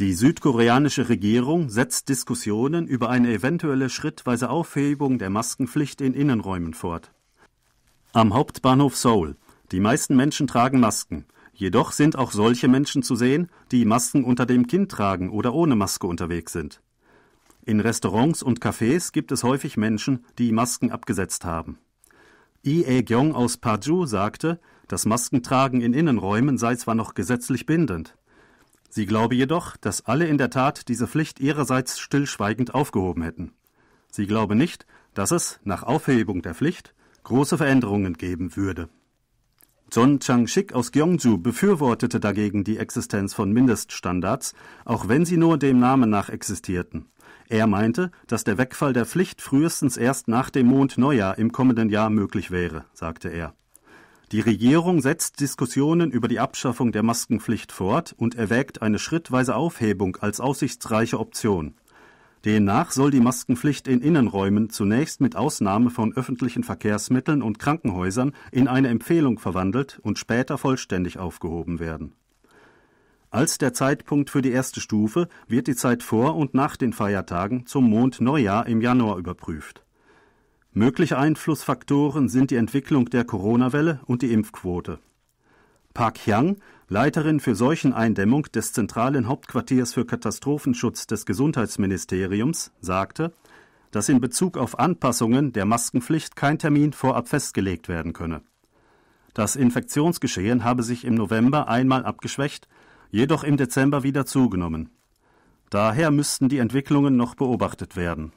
Die südkoreanische Regierung setzt Diskussionen über eine eventuelle schrittweise Aufhebung der Maskenpflicht in Innenräumen fort. Am Hauptbahnhof Seoul. Die meisten Menschen tragen Masken. Jedoch sind auch solche Menschen zu sehen, die Masken unter dem Kinn tragen oder ohne Maske unterwegs sind. In Restaurants und Cafés gibt es häufig Menschen, die Masken abgesetzt haben. Lee Ae-gyong aus Paju sagte, das Maskentragen in Innenräumen sei zwar noch gesetzlich bindend, Sie glaube jedoch, dass alle in der Tat diese Pflicht ihrerseits stillschweigend aufgehoben hätten. Sie glaube nicht, dass es, nach Aufhebung der Pflicht, große Veränderungen geben würde. John Chang-shik aus Gyeongju befürwortete dagegen die Existenz von Mindeststandards, auch wenn sie nur dem Namen nach existierten. Er meinte, dass der Wegfall der Pflicht frühestens erst nach dem Mondneujahr im kommenden Jahr möglich wäre, sagte er. Die Regierung setzt Diskussionen über die Abschaffung der Maskenpflicht fort und erwägt eine schrittweise Aufhebung als aussichtsreiche Option. Demnach soll die Maskenpflicht in Innenräumen zunächst mit Ausnahme von öffentlichen Verkehrsmitteln und Krankenhäusern in eine Empfehlung verwandelt und später vollständig aufgehoben werden. Als der Zeitpunkt für die erste Stufe wird die Zeit vor und nach den Feiertagen zum Mondneujahr im Januar überprüft Mögliche Einflussfaktoren sind die Entwicklung der Corona-Welle und die Impfquote. Park Hyang, Leiterin für Seucheneindämmung des zentralen Hauptquartiers für Katastrophenschutz des Gesundheitsministeriums, sagte, dass in Bezug auf Anpassungen der Maskenpflicht kein Termin vorab festgelegt werden könne. Das Infektionsgeschehen habe sich im November einmal abgeschwächt, jedoch im Dezember wieder zugenommen. Daher müssten die Entwicklungen noch beobachtet werden.